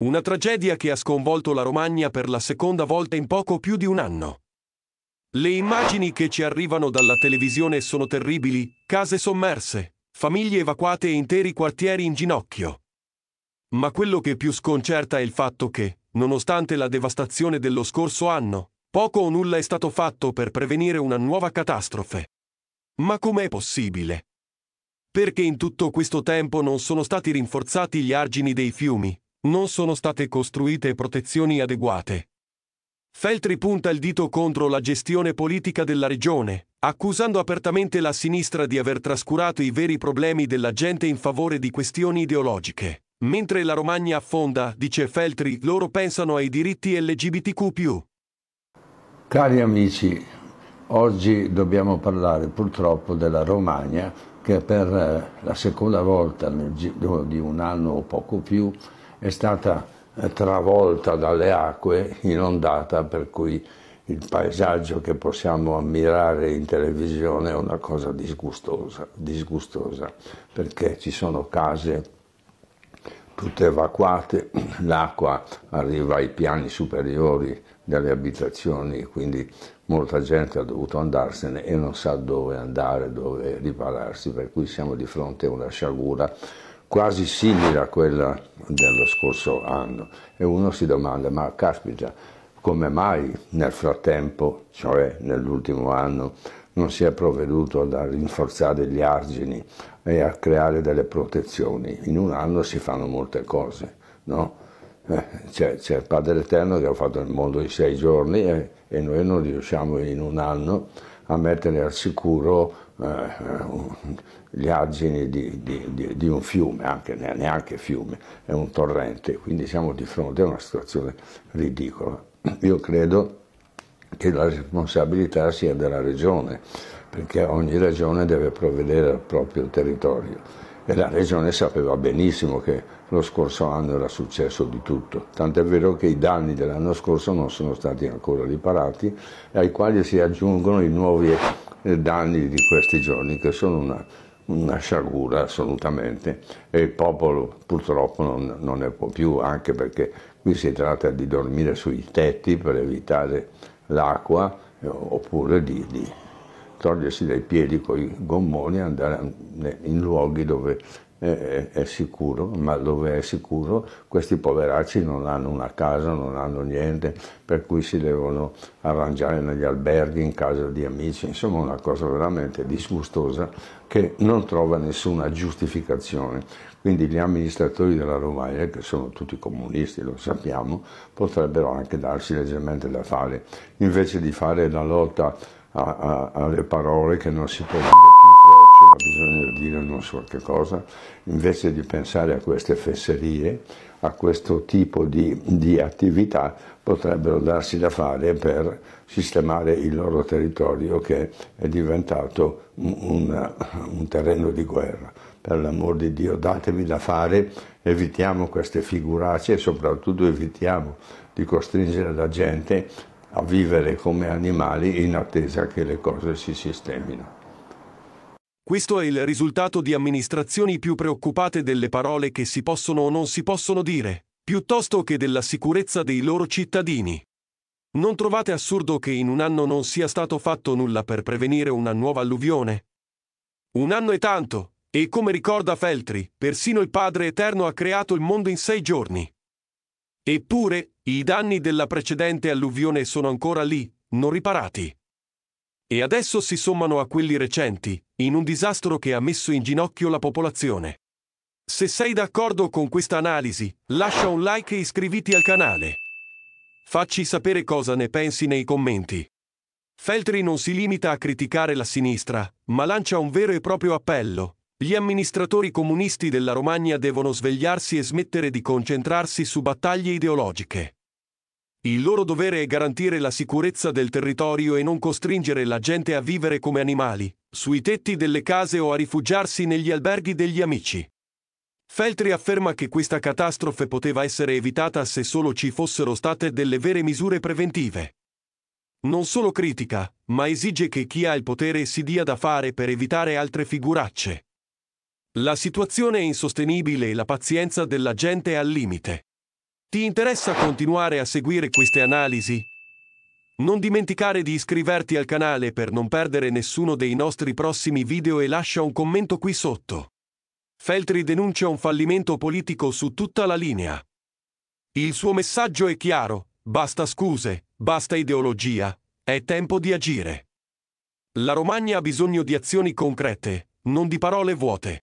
Una tragedia che ha sconvolto la Romagna per la seconda volta in poco più di un anno. Le immagini che ci arrivano dalla televisione sono terribili, case sommerse, famiglie evacuate e interi quartieri in ginocchio. Ma quello che più sconcerta è il fatto che, nonostante la devastazione dello scorso anno, poco o nulla è stato fatto per prevenire una nuova catastrofe. Ma com'è possibile? Perché in tutto questo tempo non sono stati rinforzati gli argini dei fiumi, non sono state costruite protezioni adeguate. Feltri punta il dito contro la gestione politica della regione, accusando apertamente la sinistra di aver trascurato i veri problemi della gente in favore di questioni ideologiche. Mentre la Romagna affonda, dice Feltri, loro pensano ai diritti LGBTQ. Cari amici, oggi dobbiamo parlare purtroppo della Romagna che per la seconda volta nel giro di un anno o poco più è stata eh, travolta dalle acque, inondata, per cui il paesaggio che possiamo ammirare in televisione è una cosa disgustosa, disgustosa perché ci sono case tutte evacuate, l'acqua arriva ai piani superiori delle abitazioni, quindi molta gente ha dovuto andarsene e non sa dove andare, dove ripararsi, per cui siamo di fronte a una sciagura quasi simile a quella dello scorso anno e uno si domanda ma caspita come mai nel frattempo, cioè nell'ultimo anno, non si è provveduto a rinforzare gli argini e a creare delle protezioni. In un anno si fanno molte cose, no? Eh, c'è, il Padre Eterno che ha fatto il mondo in sei giorni e, e noi non riusciamo in un anno a mettere al sicuro eh, gli argini di, di, di, di un fiume, anche, neanche fiume, è un torrente, quindi siamo di fronte a una situazione ridicola. Io credo che la responsabilità sia della regione, perché ogni regione deve provvedere al proprio territorio e la regione sapeva benissimo che lo scorso anno era successo di tutto, tant'è vero che i danni dell'anno scorso non sono stati ancora riparati, ai quali si aggiungono i nuovi eh, danni di questi giorni che sono una, una sciagura assolutamente e il popolo purtroppo non, non ne può più, anche perché qui si tratta di dormire sui tetti per evitare l'acqua eh, oppure di, di togliersi dai piedi con i gommoni e andare in luoghi dove è, è, sicuro, ma dove è sicuro questi poveracci non hanno una casa, non hanno niente, per cui si devono arrangiare negli alberghi, in casa di amici, insomma una cosa veramente disgustosa che non trova nessuna giustificazione. Quindi gli amministratori della Romagna, che sono tutti comunisti, lo sappiamo, potrebbero anche darsi leggermente da fare, invece di fare la lotta a, a, alle parole che non si può dire più froce, ma bisogna dire non so che cosa, invece di pensare a queste fesserie, a questo tipo di, di attività, potrebbero darsi da fare per sistemare il loro territorio che è diventato un, un, terreno di guerra per l'amor di Dio, datemi da fare, evitiamo queste figuracce e soprattutto evitiamo di costringere la gente a vivere come animali in attesa che le cose si sistemino. Questo è il risultato di amministrazioni più preoccupate delle parole che si possono o non si possono dire, piuttosto che della sicurezza dei loro cittadini. Non trovate assurdo che in un anno non sia stato fatto nulla per prevenire una nuova alluvione? Un anno è tanto, e come ricorda Feltri, persino il Padre Eterno ha creato il mondo in sei giorni. Eppure, i danni della precedente alluvione sono ancora lì, non riparati. E adesso si sommano a quelli recenti, in un disastro che ha messo in ginocchio la popolazione. Se sei d'accordo con questa analisi, lascia un like e iscriviti al canale. Facci sapere cosa ne pensi nei commenti. Feltri non si limita a criticare la sinistra, ma lancia un vero e proprio appello, gli amministratori comunisti della Romagna devono svegliarsi e smettere di concentrarsi su battaglie ideologiche. Il loro dovere è garantire la sicurezza del territorio e non costringere la gente a vivere come animali, sui tetti delle case o a rifugiarsi negli alberghi degli amici. Feltri afferma che questa catastrofe poteva essere evitata se solo ci fossero state delle vere misure preventive. Non solo critica, ma esige che chi ha il potere si dia da fare per evitare altre figuracce. La situazione è insostenibile e la pazienza della gente è al limite. Ti interessa continuare a seguire queste analisi? Non dimenticare di iscriverti al canale per non perdere nessuno dei nostri prossimi video e lascia un commento qui sotto. Feltri denuncia un fallimento politico su tutta la linea. Il suo messaggio è chiaro, basta scuse, basta ideologia, è tempo di agire. La Romagna ha bisogno di azioni concrete, non di parole vuote.